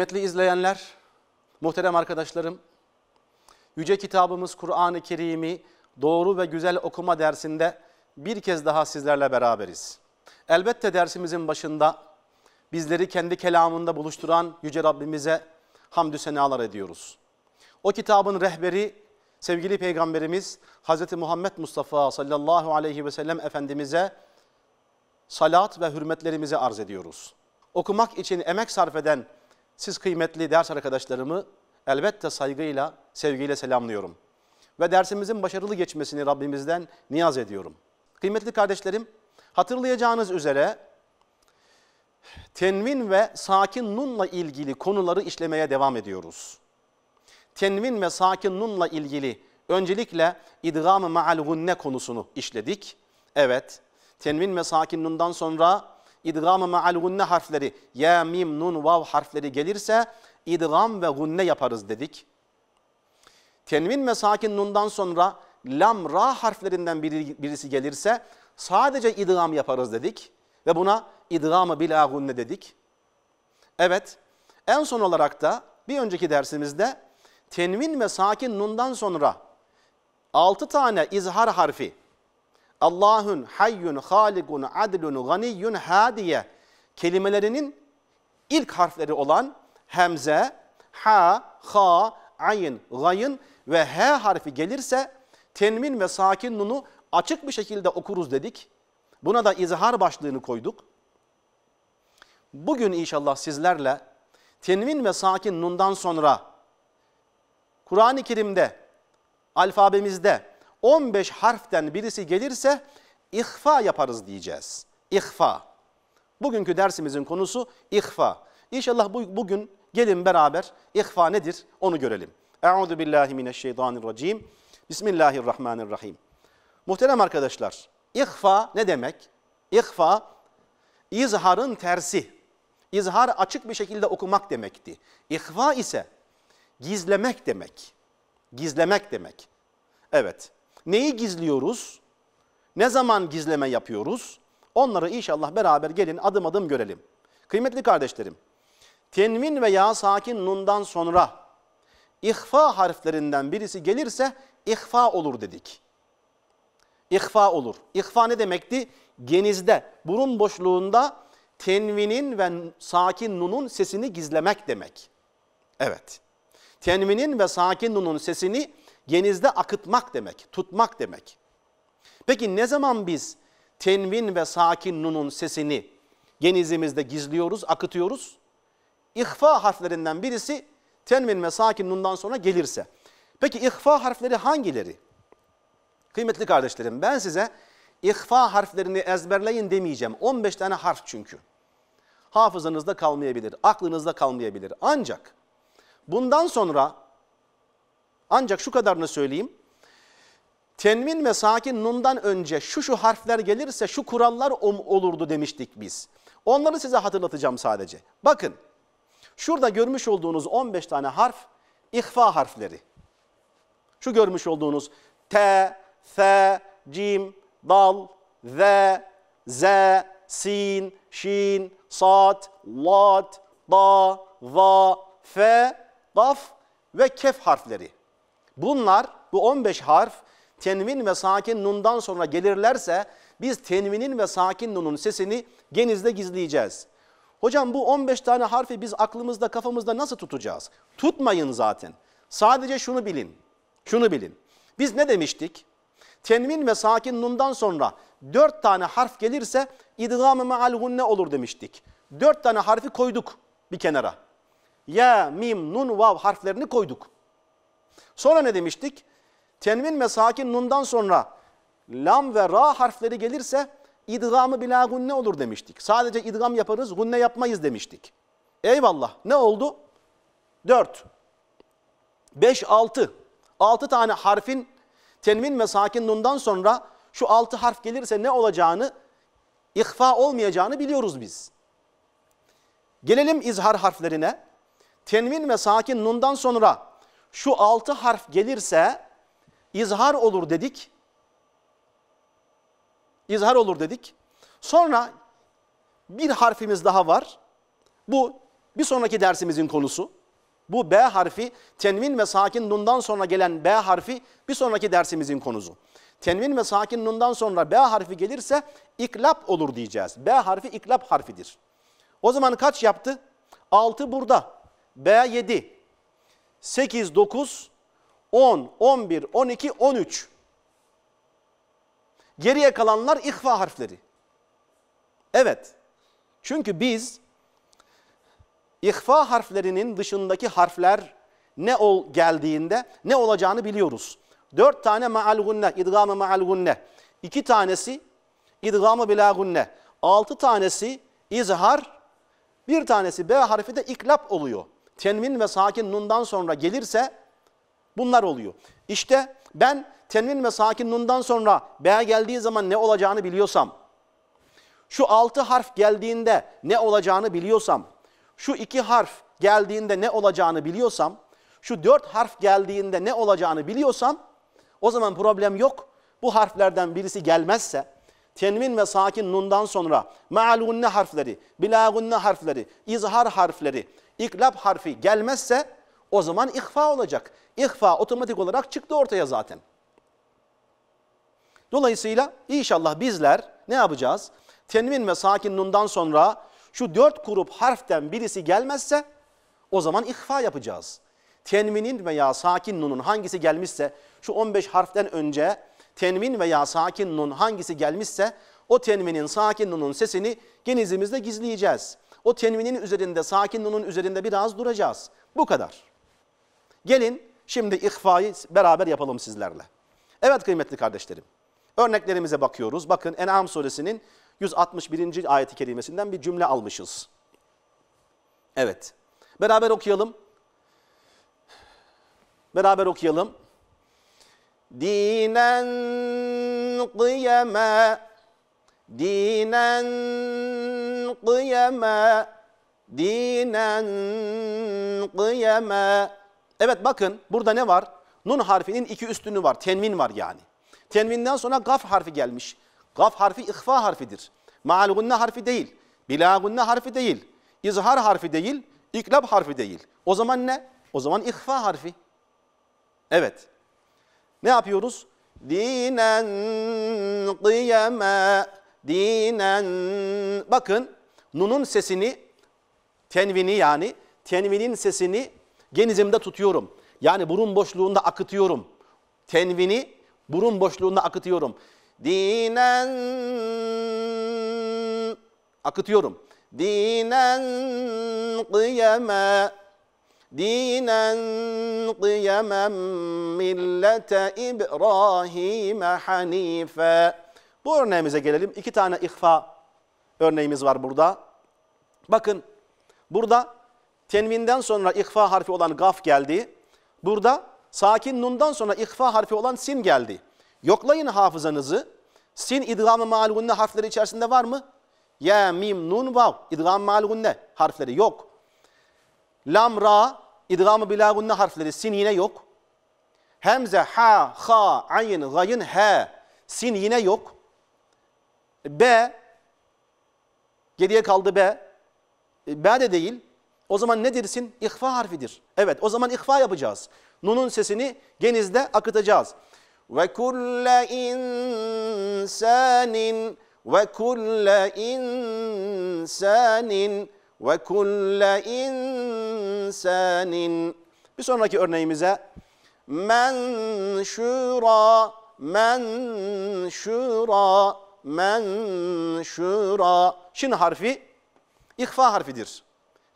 Kıymetli izleyenler, muhterem arkadaşlarım, Yüce kitabımız Kur'an-ı Kerim'i doğru ve güzel okuma dersinde bir kez daha sizlerle beraberiz. Elbette dersimizin başında bizleri kendi kelamında buluşturan Yüce Rabbimize hamdü senalar ediyoruz. O kitabın rehberi sevgili Peygamberimiz Hz. Muhammed Mustafa sallallahu aleyhi ve sellem Efendimiz'e salat ve hürmetlerimizi arz ediyoruz. Okumak için emek sarf eden siz kıymetli ders arkadaşlarımı elbette saygıyla, sevgiyle selamlıyorum. Ve dersimizin başarılı geçmesini Rabbimizden niyaz ediyorum. Kıymetli kardeşlerim, hatırlayacağınız üzere tenvin ve sakin nunla ilgili konuları işlemeye devam ediyoruz. Tenvin ve sakin nunla ilgili öncelikle idgam-ı maal konusunu işledik. Evet, tenvin ve sakin nundan sonra idgamı ma'al gunne harfleri ya mim nun vav harfleri gelirse idgam ve gunne yaparız dedik. Tenvin ve sakin nundan sonra lam ra harflerinden biri, birisi gelirse sadece idgam yaparız dedik ve buna idgamı bila gunne dedik. Evet en son olarak da bir önceki dersimizde tenvin ve sakin nundan sonra 6 tane izhar harfi Allah'ın hayyun, halikun, adlun, ganiyun hadiye kelimelerinin ilk harfleri olan hemze, ha, ha, ayn, gayın ve h harfi gelirse tenmin ve sakin nunu açık bir şekilde okuruz dedik. Buna da izhar başlığını koyduk. Bugün inşallah sizlerle tenmin ve sakin nundan sonra Kur'an-ı Kerim'de alfabemizde 15 harften birisi gelirse ihfa yaparız diyeceğiz. İhfa. Bugünkü dersimizin konusu ihfa. İnşallah bu, bugün gelin beraber ihfa nedir onu görelim. Euzu billahi mineşşeytanirracim. Bismillahirrahmanirrahim. Muhterem arkadaşlar, ihfa ne demek? İhfa izharın tersi. İzhar açık bir şekilde okumak demekti. İhfa ise gizlemek demek. Gizlemek demek. Evet. Neyi gizliyoruz? Ne zaman gizleme yapıyoruz? Onları inşallah beraber gelin adım adım görelim. Kıymetli kardeşlerim, tenvin veya sakin nundan sonra ihfa harflerinden birisi gelirse ihfa olur dedik. İhfa olur. İhfa ne demekti? Genizde, burun boşluğunda tenvinin ve sakin nunun sesini gizlemek demek. Evet. Tenvinin ve sakin nunun sesini Genizde akıtmak demek, tutmak demek. Peki ne zaman biz tenvin ve sakin nunun sesini genizimizde gizliyoruz, akıtıyoruz? İhfa harflerinden birisi tenvin ve sakin nundan sonra gelirse. Peki ihfa harfleri hangileri? Kıymetli kardeşlerim ben size ihfa harflerini ezberleyin demeyeceğim. 15 tane harf çünkü. Hafızanızda kalmayabilir, aklınızda kalmayabilir. Ancak bundan sonra ancak şu kadarını söyleyeyim. Tenmin ve sakin nundan önce şu şu harfler gelirse şu kurallar olurdu demiştik biz. Onları size hatırlatacağım sadece. Bakın şurada görmüş olduğunuz 15 tane harf ihfa harfleri. Şu görmüş olduğunuz T, F, Cim, Dal, Z, Z, Sin, Şin, Sat, Lat, Da, Va, f, Daf ve Kef harfleri. Bunlar bu 15 harf tenvin ve sakin nundan sonra gelirlerse biz tenvinin ve sakin nunun sesini genizde gizleyeceğiz. Hocam bu 15 tane harfi biz aklımızda kafamızda nasıl tutacağız? Tutmayın zaten. Sadece şunu bilin. Şunu bilin. Biz ne demiştik? Tenvin ve sakin nundan sonra 4 tane harf gelirse idgam-ı ne olur demiştik. 4 tane harfi koyduk bir kenara. Ya, mim, nun, vav harflerini koyduk. Sonra ne demiştik? Tenvin ve sakin nundan sonra lam ve ra harfleri gelirse idgamı bila gunne olur demiştik. Sadece idgam yaparız, gunne yapmayız demiştik. Eyvallah. Ne oldu? 4, 5, 6. 6 tane harfin tenvin ve sakin nundan sonra şu 6 harf gelirse ne olacağını, ihfa olmayacağını biliyoruz biz. Gelelim izhar harflerine. Tenvin ve sakin nundan sonra şu altı harf gelirse izhar olur dedik. İzhar olur dedik. Sonra bir harfimiz daha var. Bu bir sonraki dersimizin konusu. Bu B harfi tenvin ve sakin nundan sonra gelen B harfi bir sonraki dersimizin konusu. Tenvin ve sakin nundan sonra B harfi gelirse iklap olur diyeceğiz. B harfi iklap harfidir. O zaman kaç yaptı? 6 burada. B 7. 8, 9, 10, 11, 12, 13. Geriye kalanlar ihfa harfleri. Evet. Çünkü biz ihfa harflerinin dışındaki harfler ne ol geldiğinde ne olacağını biliyoruz. Dört tane maal gunne, idgamı maal gunne. İki tanesi idgamı bila gunne. Altı tanesi izhar, bir tanesi B harfi de iklap oluyor tenvin ve sakin nundan sonra gelirse bunlar oluyor. İşte ben tenvin ve sakin nundan sonra be'e geldiği zaman ne olacağını biliyorsam, şu altı harf geldiğinde ne olacağını biliyorsam, şu iki harf geldiğinde ne olacağını biliyorsam, şu dört harf geldiğinde ne olacağını biliyorsam o zaman problem yok. Bu harflerden birisi gelmezse tenvin ve sakin nundan sonra mealunne harfleri, bilagunne harfleri, izhar harfleri, İklab harfi gelmezse o zaman ihfa olacak. İhfa otomatik olarak çıktı ortaya zaten. Dolayısıyla inşallah bizler ne yapacağız? Tenvin ve sakin nundan sonra şu dört grup harften birisi gelmezse o zaman ihfa yapacağız. Tenvinin veya sakin nunun hangisi gelmişse şu 15 harften önce tenvin veya sakin nun hangisi gelmişse o tenvinin sakin nunun sesini genizimizde gizleyeceğiz. O tenvinin üzerinde, sakin nunun üzerinde biraz duracağız. Bu kadar. Gelin şimdi ihfayı beraber yapalım sizlerle. Evet kıymetli kardeşlerim. Örneklerimize bakıyoruz. Bakın En'am suresinin 161. ayeti kerimesinden bir cümle almışız. Evet. Beraber okuyalım. Beraber okuyalım. Dinen kıyama dinen kıyama dinen kıyama Evet bakın burada ne var? Nun harfinin iki üstünü var. Tenvin var yani. Tenvinden sonra gaf harfi gelmiş. Gaf harfi ihfa harfidir. Maal gunne harfi değil. Bila gunne harfi değil. İzhar harfi değil. İklab harfi değil. O zaman ne? O zaman ihfa harfi. Evet. Ne yapıyoruz? Dinen kıyama dinen. Bakın nunun sesini tenvini yani tenvinin sesini genizimde tutuyorum. Yani burun boşluğunda akıtıyorum. Tenvini burun boşluğunda akıtıyorum. Dinen akıtıyorum. Dinen kıyeme dinen kıyemem millete İbrahim hanife bu örneğimize gelelim. İki tane ihfa örneğimiz var burada. Bakın burada tenvinden sonra ihfa harfi olan gaf geldi. Burada sakin nundan sonra ihfa harfi olan sin geldi. Yoklayın hafızanızı. Sin idgam-ı malgunne harfleri içerisinde var mı? Ya, mim, nun, vav. İdgam-ı malgunne harfleri yok. Lam, ra, idgam-ı bilagunne harfleri. Sin yine yok. Hemze, ha, ha, ayn, gayın, he. Sin yine yok. B geriye kaldı B. E, B de değil. O zaman ne dersin? İhfa harfidir. Evet o zaman ihfa yapacağız. Nun'un sesini genizde akıtacağız. Ve kulle insanin ve kulle insanin ve kulle insanin. Bir sonraki örneğimize men şura men şura menşura. Şin harfi ihfa harfidir.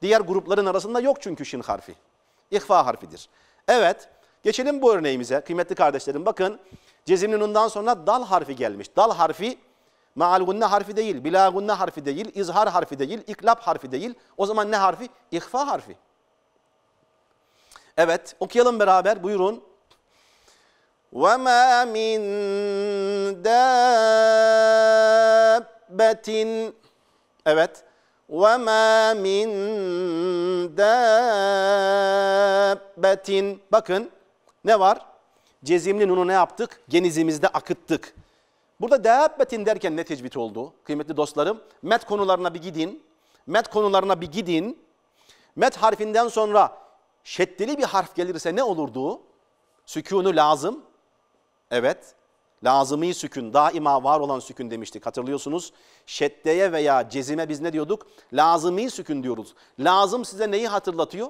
Diğer grupların arasında yok çünkü şin harfi. İhfa harfidir. Evet, geçelim bu örneğimize. Kıymetli kardeşlerim bakın, cezimli nundan sonra dal harfi gelmiş. Dal harfi maalgunne harfi değil, bilagunne harfi değil, izhar harfi değil, iklap harfi değil. O zaman ne harfi? İhfa harfi. Evet, okuyalım beraber. Buyurun. وَمَا مِنْ دَابَّةٍ Evet. وَمَا مِنْ دَابَّةٍ Bakın ne var? Cezimli nunu ne yaptık? Genizimizde akıttık. Burada dehabbetin derken ne tecbit oldu? Kıymetli dostlarım, met konularına bir gidin. Met konularına bir gidin. Met harfinden sonra şeddeli bir harf gelirse ne olurdu? Sükûnu lazım. Evet. Lazımi sükün, daima var olan sükün demiştik hatırlıyorsunuz. Şeddeye veya cezime biz ne diyorduk? Lazımi sükün diyoruz. Lazım size neyi hatırlatıyor?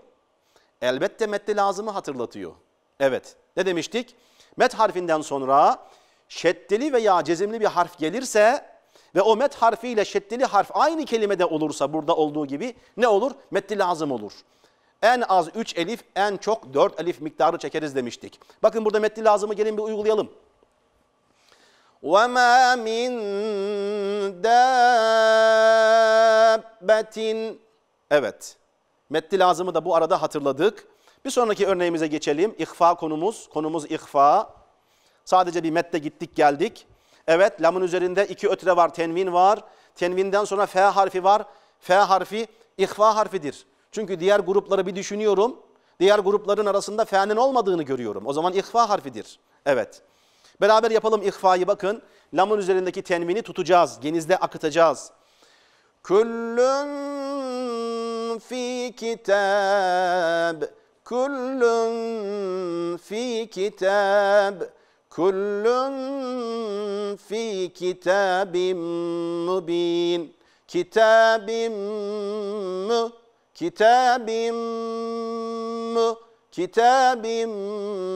Elbette metni lazımı hatırlatıyor. Evet. Ne demiştik? Met harfinden sonra şeddeli veya cezimli bir harf gelirse ve o met harfiyle ile şeddeli harf aynı kelimede olursa burada olduğu gibi ne olur? Metni lazım olur. En az 3 elif, en çok 4 elif miktarı çekeriz demiştik. Bakın burada metni lazımı gelin bir uygulayalım. وَمَا مِنْ دَابَّةٍ Evet. Metni lazımı da bu arada hatırladık. Bir sonraki örneğimize geçelim. İhfa konumuz. Konumuz ihfa. Sadece bir mette gittik geldik. Evet lamın üzerinde iki ötre var. Tenvin var. Tenvinden sonra F harfi var. F harfi ihfa harfidir. Çünkü diğer grupları bir düşünüyorum. Diğer grupların arasında fe'nin olmadığını görüyorum. O zaman ihfa harfidir. Evet. Beraber yapalım ihfayı bakın. Lamın üzerindeki tenvini tutacağız. Genizde akıtacağız. Küllün fi kitab. Küllün fi kitab. Kullun fi kitabim mubin. Kitabim mubin Kitabim mü, kitabim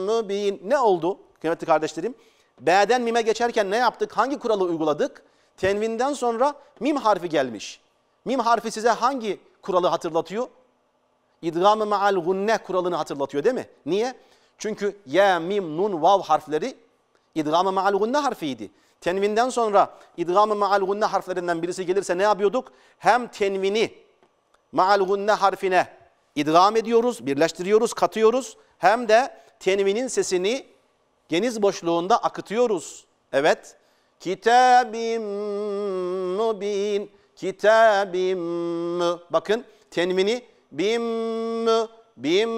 mübin. Ne oldu kıymetli kardeşlerim? B'den mime geçerken ne yaptık? Hangi kuralı uyguladık? Tenvinden sonra mim harfi gelmiş. Mim harfi size hangi kuralı hatırlatıyor? İdgam-ı maal gunne kuralını hatırlatıyor değil mi? Niye? Çünkü ya, mim, nun, vav harfleri idgam-ı maal gunne harfiydi. Tenvinden sonra idgam-ı maal gunne harflerinden birisi gelirse ne yapıyorduk? Hem tenvini ma'al gunne harfine idgam ediyoruz, birleştiriyoruz, katıyoruz. Hem de tenvinin sesini geniz boşluğunda akıtıyoruz. Evet. Kitabim mubin, kitabim Bakın tenvini bim mü, bim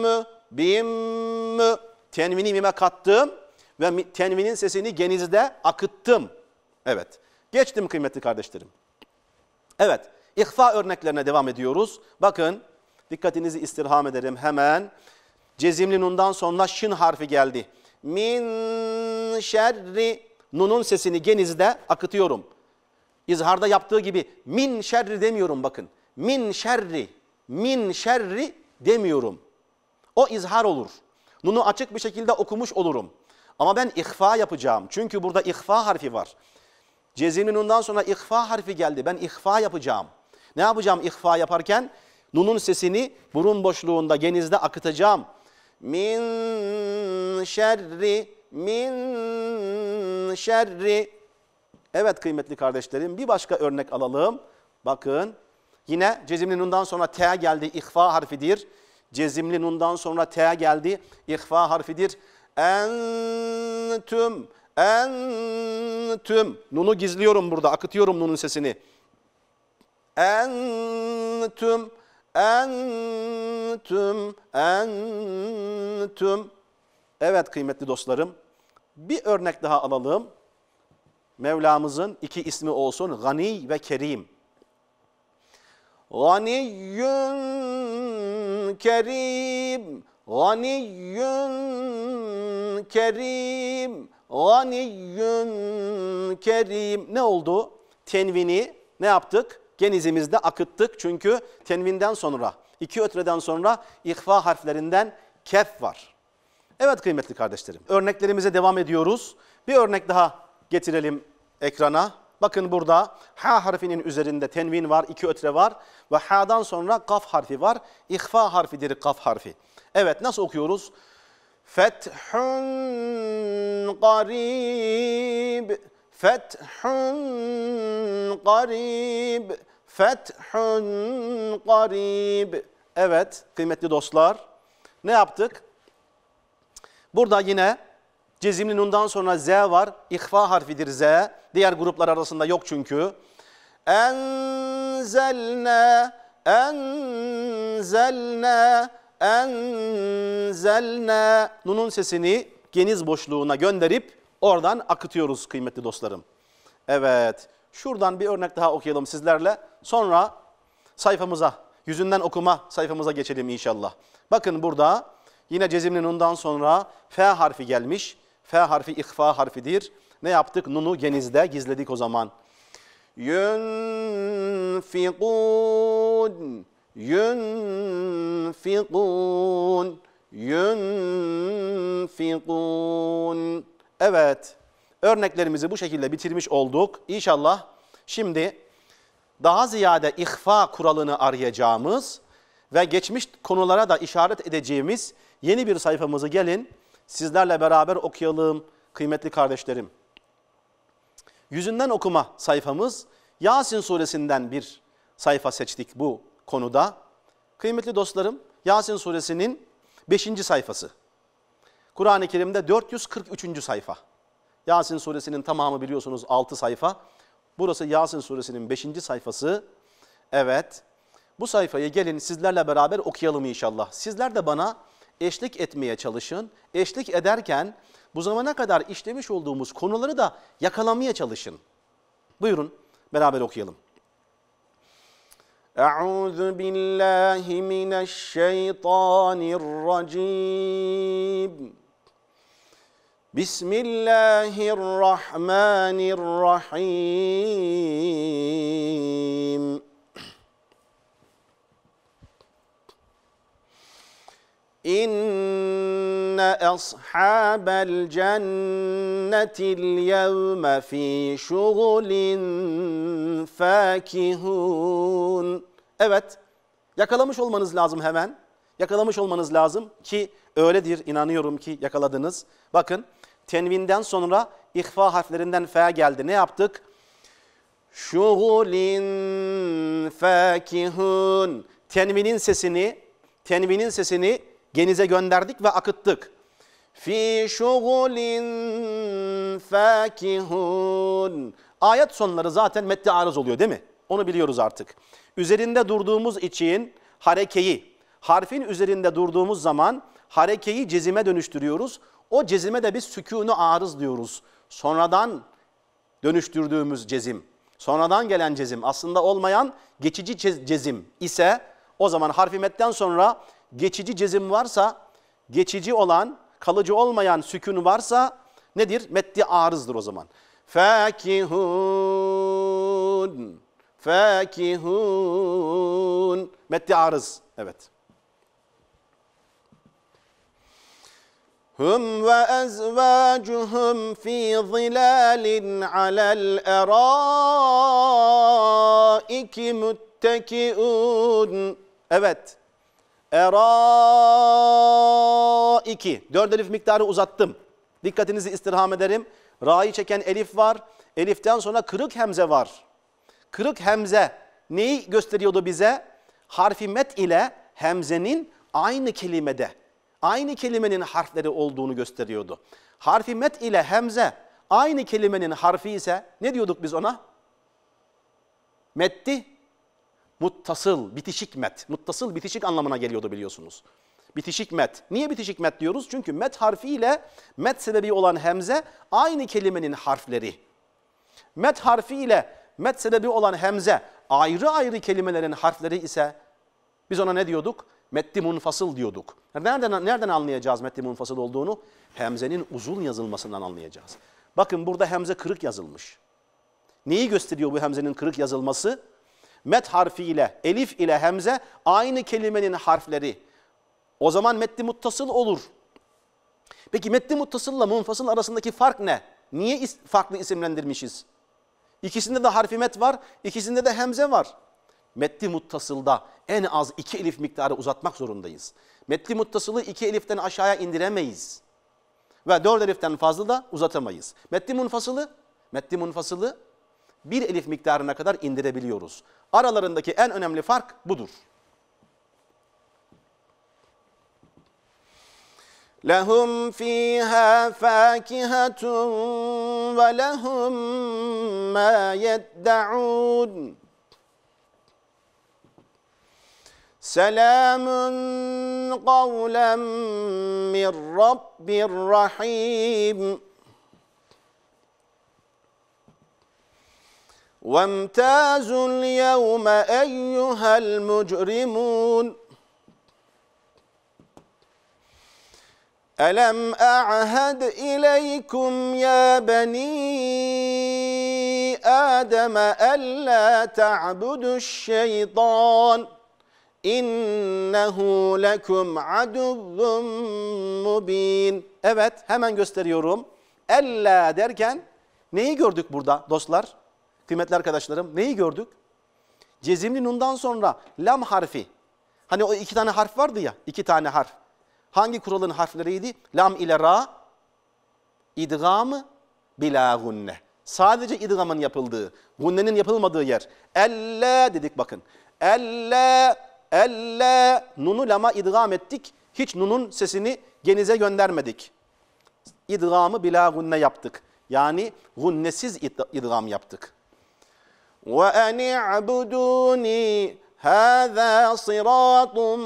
mü, bim Tenvini mime kattım ve tenvinin sesini genizde akıttım. Evet. Geçtim kıymetli kardeşlerim. Evet. İhfa örneklerine devam ediyoruz. Bakın dikkatinizi istirham ederim hemen. Cezimli nundan sonra şin harfi geldi. Min şerri nunun sesini genizde akıtıyorum. İzharda yaptığı gibi min şerri demiyorum bakın. Min şerri, min şerri demiyorum. O izhar olur. Nunu açık bir şekilde okumuş olurum. Ama ben ihfa yapacağım. Çünkü burada ihfa harfi var. Cezimli nundan sonra ihfa harfi geldi. Ben ihfa yapacağım. Ne yapacağım ihfa yaparken? Nun'un sesini burun boşluğunda genizde akıtacağım. Min şerri, min şerri. Evet kıymetli kardeşlerim bir başka örnek alalım. Bakın yine cezimli nundan sonra t geldi ihfa harfidir. Cezimli nundan sonra t geldi ihfa harfidir. Entüm, entüm. Nunu gizliyorum burada akıtıyorum nunun sesini. Entüm, entüm, entüm. Evet kıymetli dostlarım, bir örnek daha alalım. Mevlamızın iki ismi olsun, Gani ve Kerim. Ganiyyün kerim, ganiyyün kerim, ganiyyün kerim. Ne oldu? Tenvini ne yaptık? genizimizde akıttık çünkü tenvinden sonra, iki ötreden sonra ihfa harflerinden kef var. Evet kıymetli kardeşlerim, örneklerimize devam ediyoruz. Bir örnek daha getirelim ekrana. Bakın burada ha harfinin üzerinde tenvin var, iki ötre var ve ha'dan sonra kaf harfi var. İhfa harfidir kaf harfi. Evet nasıl okuyoruz? Fethun garib. Fethun garib. Fethun garib. Evet kıymetli dostlar ne yaptık? Burada yine cezimli nundan sonra z var. İhfa harfidir z. Diğer gruplar arasında yok çünkü. Enzelne, enzelne, enzelne. Nunun sesini geniz boşluğuna gönderip oradan akıtıyoruz kıymetli dostlarım. Evet. Şuradan bir örnek daha okuyalım sizlerle. Sonra sayfamıza, yüzünden okuma sayfamıza geçelim inşallah. Bakın burada yine cezimli nundan sonra F harfi gelmiş. F harfi ihfa harfidir. Ne yaptık? Nunu genizde gizledik o zaman. Yunfikun, yunfikun, yunfikun. Evet. Örneklerimizi bu şekilde bitirmiş olduk. İnşallah şimdi daha ziyade ihfa kuralını arayacağımız ve geçmiş konulara da işaret edeceğimiz yeni bir sayfamızı gelin sizlerle beraber okuyalım kıymetli kardeşlerim. Yüzünden okuma sayfamız Yasin suresinden bir sayfa seçtik bu konuda. Kıymetli dostlarım Yasin suresinin 5. sayfası. Kur'an-ı Kerim'de 443. sayfa. Yasin suresinin tamamı biliyorsunuz 6 sayfa. Burası Yasin suresinin 5. sayfası. Evet. Bu sayfayı gelin sizlerle beraber okuyalım inşallah. Sizler de bana eşlik etmeye çalışın. Eşlik ederken bu zamana kadar işlemiş olduğumuz konuları da yakalamaya çalışın. Buyurun beraber okuyalım. Euzu billahi mineşşeytanirracim. Bismillahirrahmanirrahim. الله الرحمن الرحيم إن أصحاب الجنة اليوم şugul fakihun. Evet, yakalamış olmanız lazım hemen. Yakalamış olmanız lazım ki öyledir inanıyorum ki yakaladınız. Bakın Tenvinden sonra ihfa harflerinden fe geldi. Ne yaptık? Şugulin fakihun. Tenvinin sesini, tenvinin sesini genize gönderdik ve akıttık. Fi şugulin fakihun. Ayet sonları zaten metni arız oluyor değil mi? Onu biliyoruz artık. Üzerinde durduğumuz için harekeyi, harfin üzerinde durduğumuz zaman harekeyi cezime dönüştürüyoruz. O cezime de biz sükûnu arız diyoruz. Sonradan dönüştürdüğümüz cezim, sonradan gelen cezim, aslında olmayan geçici cezim ise o zaman harfimetten sonra geçici cezim varsa, geçici olan, kalıcı olmayan sükun varsa nedir? Metti arızdır o zaman. Fakihun. Fakihun. Metti arız. Evet. هم وأزواجهم في ظلال على الأرائك müttekiun. Evet. Eraiki. Dört elif miktarı uzattım. Dikkatinizi istirham ederim. Ra'yı çeken elif var. Eliften sonra kırık hemze var. Kırık hemze neyi gösteriyordu bize? Harfi met ile hemzenin aynı kelimede aynı kelimenin harfleri olduğunu gösteriyordu. Harfi met ile hemze aynı kelimenin harfi ise ne diyorduk biz ona? Metti muttasıl, bitişik met. Muttasıl, bitişik anlamına geliyordu biliyorsunuz. Bitişik met. Niye bitişik met diyoruz? Çünkü met harfi ile met sebebi olan hemze aynı kelimenin harfleri. Met harfi ile met sebebi olan hemze ayrı ayrı kelimelerin harfleri ise biz ona ne diyorduk? Metti munfasıl diyorduk. Nereden, nereden anlayacağız metti munfasıl olduğunu? Hemzenin uzun yazılmasından anlayacağız. Bakın burada hemze kırık yazılmış. Neyi gösteriyor bu hemzenin kırık yazılması? Met harfi ile elif ile hemze aynı kelimenin harfleri. O zaman metti muttasıl olur. Peki metni muttasılla munfasıl arasındaki fark ne? Niye is farklı isimlendirmişiz? İkisinde de harfi met var, ikisinde de hemze var metni muttasılda en az iki elif miktarı uzatmak zorundayız. Metni muttasılı iki eliften aşağıya indiremeyiz. Ve dört eliften fazla da uzatamayız. Metni munfasılı, metni munfasılı bir elif miktarına kadar indirebiliyoruz. Aralarındaki en önemli fark budur. لهم فيها فاكهة ولهم ما يدعون سلام قولا من رب رحيم وامتاز اليوم أيها المجرمون ألم أعهد إليكم يا بني آدم ألا تعبدوا الشيطان ؟ İnnehu lekum aduvvum mubin. Evet hemen gösteriyorum. Ella derken neyi gördük burada dostlar? Kıymetli arkadaşlarım neyi gördük? Cezimli nundan sonra lam harfi. Hani o iki tane harf vardı ya iki tane harf. Hangi kuralın harfleriydi? Lam ile ra idgamı bila gunne. Sadece idgamın yapıldığı, gunnenin yapılmadığı yer. Elle dedik bakın. Elle Elle nunu lama idgam ettik. Hiç nunun sesini genize göndermedik. İdgamı bila gunne yaptık. Yani gunnesiz idgam yaptık. Ve eni'buduni hâzâ sıratun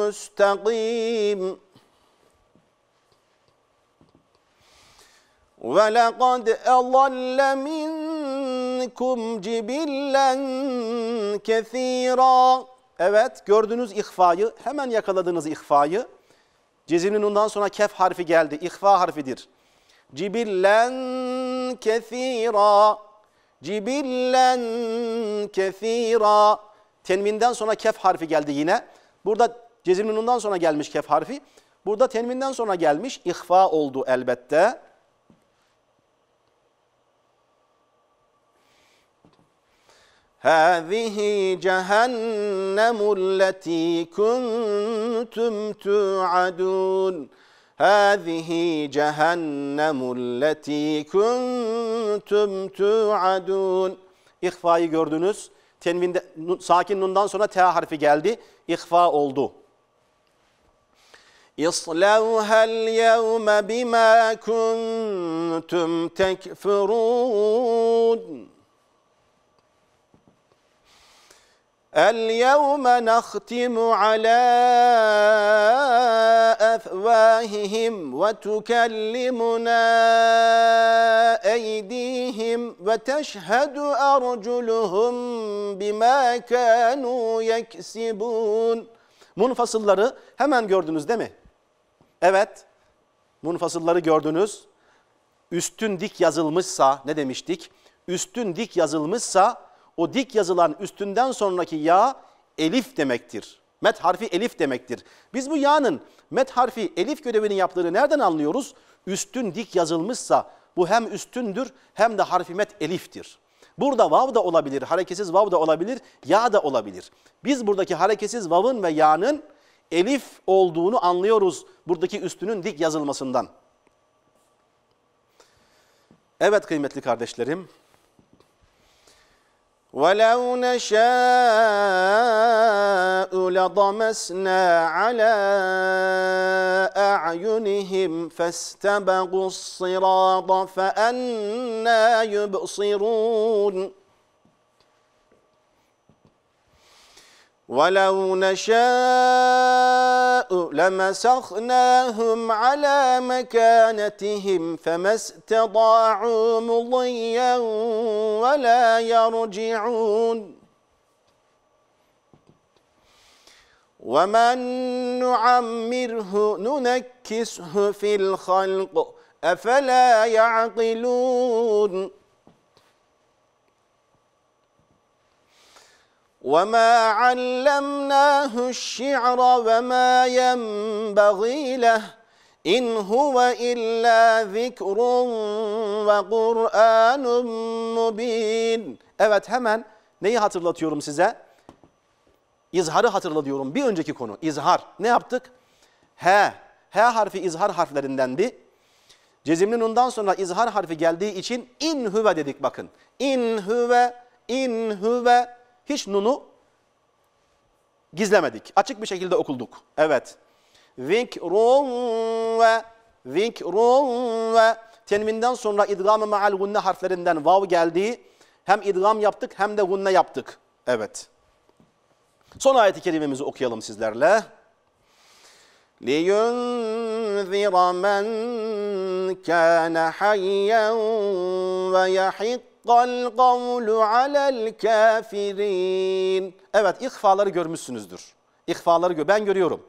müstakîm. وَلَقَدْ أَضَلَّ مِنْكُمْ جِبِلًّا كَثِيرًا Evet gördünüz ihfayı hemen yakaladınız ihfayı. Cezimli nundan sonra kef harfi geldi. İhfa harfidir. Cibillen kethira. Cibillen kethira. Tenvinden sonra kef harfi geldi yine. Burada cezimli nundan sonra gelmiş kef harfi. Burada tenvinden sonra gelmiş. ihfa oldu elbette. هَذِهِ جَهَنَّمُ الَّتِي كُنْتُمْ تُوعَدُونَ هَذِهِ جَهَنَّمُ الَّتِي كُنْتُمْ تُوعَدُونَ İhfayı gördünüz. Tenvinde, sakin nundan sonra T harfi geldi. İhfa oldu. اِصْلَوْهَا الْيَوْمَ بِمَا كُنْتُمْ تَكْفُرُونَ اليوم نختم على أفواههم وتكلمنا أيديهم وتشهد أرجلهم بما كانوا يكسبون Munfasılları hemen gördünüz değil mi? Evet, munfasılları gördünüz. Üstün dik yazılmışsa ne demiştik? Üstün dik yazılmışsa o dik yazılan üstünden sonraki ya elif demektir. Met harfi elif demektir. Biz bu ya'nın met harfi elif görevini yaptığını nereden anlıyoruz? Üstün dik yazılmışsa bu hem üstündür hem de harfi met eliftir. Burada vav da olabilir, hareketsiz vav da olabilir, ya da olabilir. Biz buradaki hareketsiz vavın ve ya'nın elif olduğunu anlıyoruz buradaki üstünün dik yazılmasından. Evet kıymetli kardeşlerim, ولو نشاء لضمسنا على أعينهم فاستبقوا الصراط فأنا يبصرون ولو نشاء لمسخناهم على مكانتهم فما استطاعوا مضيا ولا يرجعون ومن نعمره ننكسه في الخلق أفلا يعقلون وَمَا عَلَّمْنَاهُ الشِّعْرَ وَمَا يَنْبَغِي لَهُ اِنْ هُوَ اِلَّا ذِكْرٌ وَقُرْآنٌ مُّب۪ينٌ Evet hemen neyi hatırlatıyorum size? İzharı hatırlatıyorum. Bir önceki konu izhar. Ne yaptık? H. H harfi izhar harflerindendi. Cezimli nundan sonra izhar harfi geldiği için in hüve dedik bakın. İn hüve, in hüve hiç nunu gizlemedik. Açık bir şekilde okulduk. Evet. vink, Vikrun ve vink, vikrun ve tenvinden sonra idgam-ı maal gunne harflerinden vav geldiği hem idgam yaptık hem de gunne yaptık. Evet. Son ayeti i kerimemizi okuyalım sizlerle. لِيُنْذِرَ مَنْ كَانَ حَيًّا وَيَحِقَّ hakka kavlu alel kafirin. Evet ihfaları görmüşsünüzdür. İhfaları gö. ben görüyorum.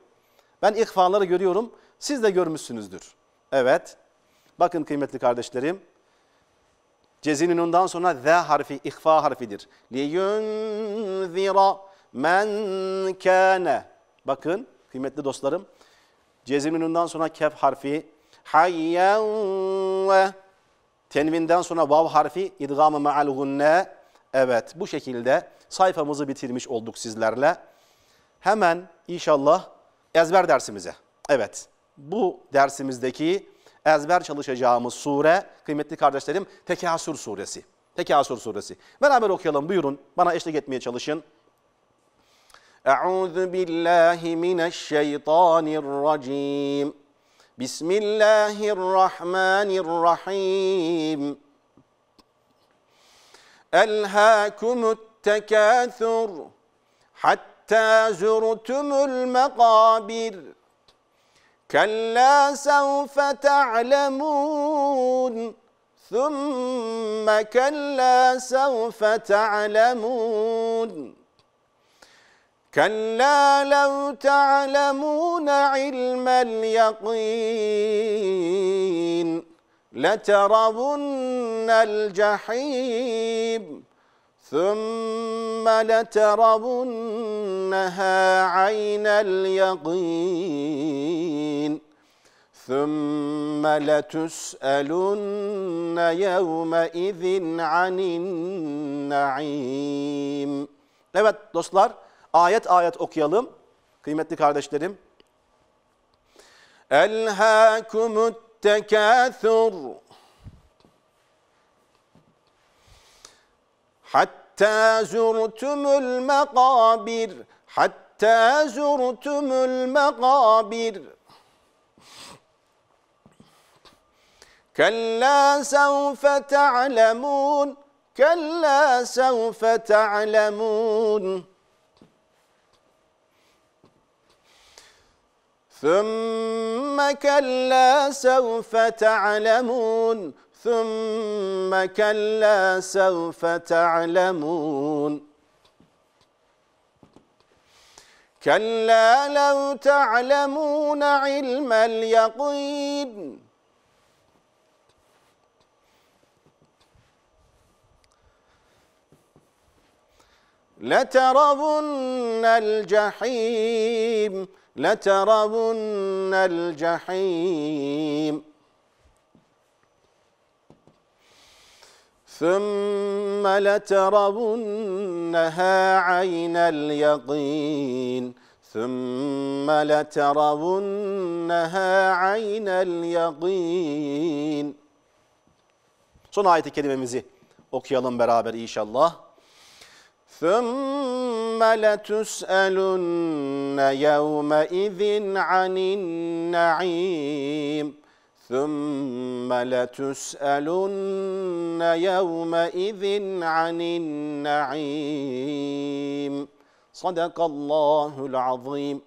Ben ihfaları görüyorum. Siz de görmüşsünüzdür. Evet. Bakın kıymetli kardeşlerim. Cezinin ondan sonra Z harfi ihfa harfidir. Liyunzira men kâne. Bakın kıymetli dostlarım. Cezinin ondan sonra kef harfi hayyen ve Tenvinden sonra vav harfi idgamı ma'al gunne. Evet bu şekilde sayfamızı bitirmiş olduk sizlerle. Hemen inşallah ezber dersimize. Evet bu dersimizdeki ezber çalışacağımız sure kıymetli kardeşlerim Tekasür suresi. Tekasür suresi. Beraber okuyalım buyurun bana eşlik etmeye çalışın. Euzu billahi mineşşeytanirracim. بسم الله الرحمن الرحيم ألهاكم التكاثر حتى زرتم المقابر كلا سوف تعلمون ثم كلا سوف تعلمون كلا لو تعلمون علم اليقين لترون الجحيم ثم لترونها عين اليقين ثم لتسألن يومئذ عن النعيم Evet dostlar Ayet ayet okuyalım. Kıymetli kardeşlerim. Elhâkumut tekâthur. Hatta zurtumul makabir. Hatta zurtumul makabir. كلا سوف تعلمون كلا سوف تعلمون ثم كلا سوف تعلمون ثم كلا سوف تعلمون كلا لو تعلمون علم اليقين لترون الجحيم لترون الجحيم ثم لترونها عين اليقين ثم لترونها عين اليقين Son ayet-i kerimemizi okuyalım beraber inşallah. ثُمَّ لَتُسْأَلُنَّ يَوْمَئِذٍ عَنِ النَّعِيمِ ثُمَّ لَتُسْأَلُنَّ يَوْمَئِذٍ عَنِ النَّعِيمِ Sadakallahul azim.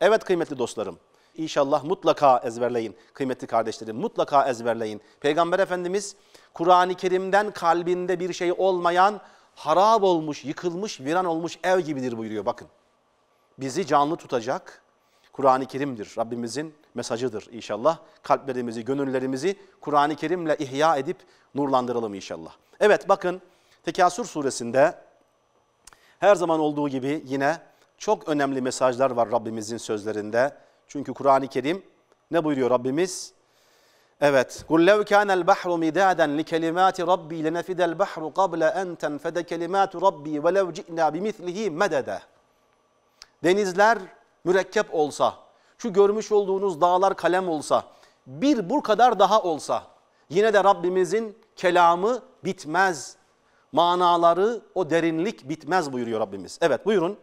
Evet kıymetli dostlarım, İnşallah mutlaka ezberleyin kıymetli kardeşlerim, mutlaka ezberleyin. Peygamber Efendimiz Kur'an-ı Kerim'den kalbinde bir şey olmayan harap olmuş, yıkılmış, viran olmuş ev gibidir buyuruyor bakın. Bizi canlı tutacak Kur'an-ı Kerim'dir. Rabbimizin mesajıdır inşallah. Kalplerimizi, gönüllerimizi Kur'an-ı Kerim'le ihya edip nurlandıralım inşallah. Evet bakın Tekasür suresinde her zaman olduğu gibi yine çok önemli mesajlar var Rabbimizin sözlerinde. Çünkü Kur'an-ı Kerim ne buyuruyor Rabbimiz? Evet. Kul lev kânel bahru midâden li kelimâti rabbi lenefidel bahru kable en tenfede kelimâtu rabbi ve lev ci'nâ bimislihi medede. Denizler mürekkep olsa, şu görmüş olduğunuz dağlar kalem olsa, bir bu kadar daha olsa, yine de Rabbimizin kelamı bitmez. Manaları, o derinlik bitmez buyuruyor Rabbimiz. Evet buyurun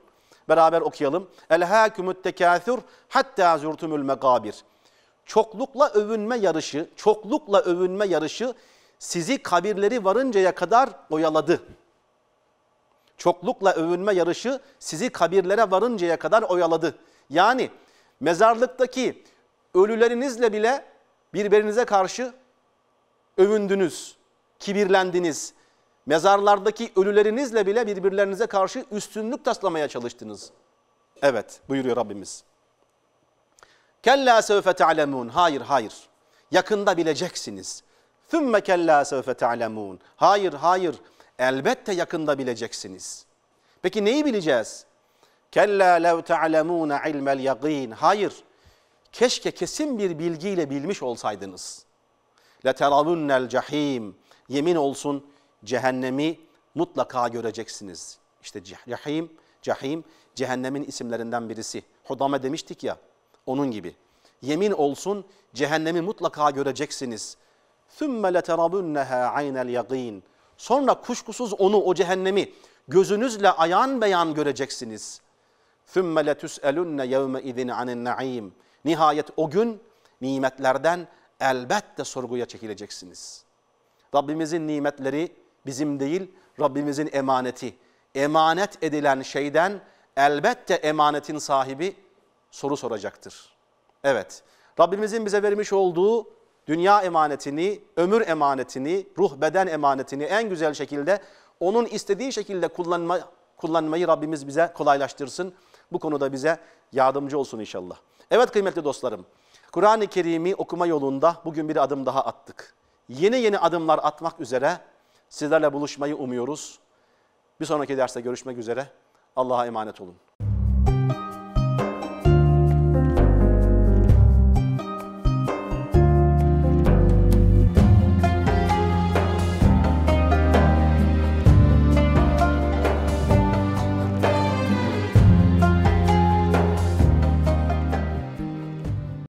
beraber okuyalım. Elhâkümüt tekâthür hatta zürtümül mekâbir çoklukla övünme yarışı, çoklukla övünme yarışı sizi kabirleri varıncaya kadar oyaladı. Çoklukla övünme yarışı sizi kabirlere varıncaya kadar oyaladı. Yani mezarlıktaki ölülerinizle bile birbirinize karşı övündünüz, kibirlendiniz. Mezarlardaki ölülerinizle bile birbirlerinize karşı üstünlük taslamaya çalıştınız. Evet buyuruyor Rabbimiz. Kella sevfe te'lemun. Hayır, hayır. Yakında bileceksiniz. Thümme kella sevfe te'lemun. Hayır, hayır. Elbette yakında bileceksiniz. Peki neyi bileceğiz? Kella lev te'lemûne ilmel yagîn. Hayır. Keşke kesin bir bilgiyle bilmiş olsaydınız. Leteravunnel cahîm. Yemin olsun cehennemi mutlaka göreceksiniz. İşte cahim, cahim cehennemin isimlerinden birisi. Hudame demiştik ya. Onun gibi. Yemin olsun cehennemi mutlaka göreceksiniz. ثُمَّ لَتَرَبُنَّهَا عَيْنَ الْيَقِينَ Sonra kuşkusuz onu o cehennemi gözünüzle ayan beyan göreceksiniz. ثُمَّ لَتُسْأَلُنَّ يَوْمَ اِذِنْ عَنِ النَّعِيمِ Nihayet o gün nimetlerden elbette sorguya çekileceksiniz. Rabbimizin nimetleri bizim değil, Rabbimizin emaneti. Emanet edilen şeyden elbette emanetin sahibi soru soracaktır. Evet, Rabbimizin bize vermiş olduğu dünya emanetini, ömür emanetini, ruh beden emanetini en güzel şekilde onun istediği şekilde kullanma, kullanmayı Rabbimiz bize kolaylaştırsın. Bu konuda bize yardımcı olsun inşallah. Evet kıymetli dostlarım, Kur'an-ı Kerim'i okuma yolunda bugün bir adım daha attık. Yeni yeni adımlar atmak üzere sizlerle buluşmayı umuyoruz. Bir sonraki derste görüşmek üzere. Allah'a emanet olun.